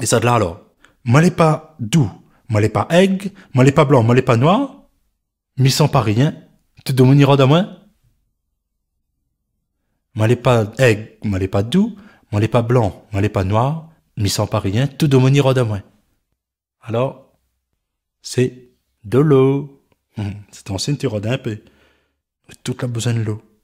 Et ça de là alors, M'allez pas doux, pas malepa egg, pas blanc, pas noir, mi sans tout te dominera malais moins. Malepa egg, pas doux, pas blanc, pas noir, mi sans rien, te dominera de moins. Alors, c'est de l'eau. C'est en ceinture Tout peu. Toute la besoin de l'eau.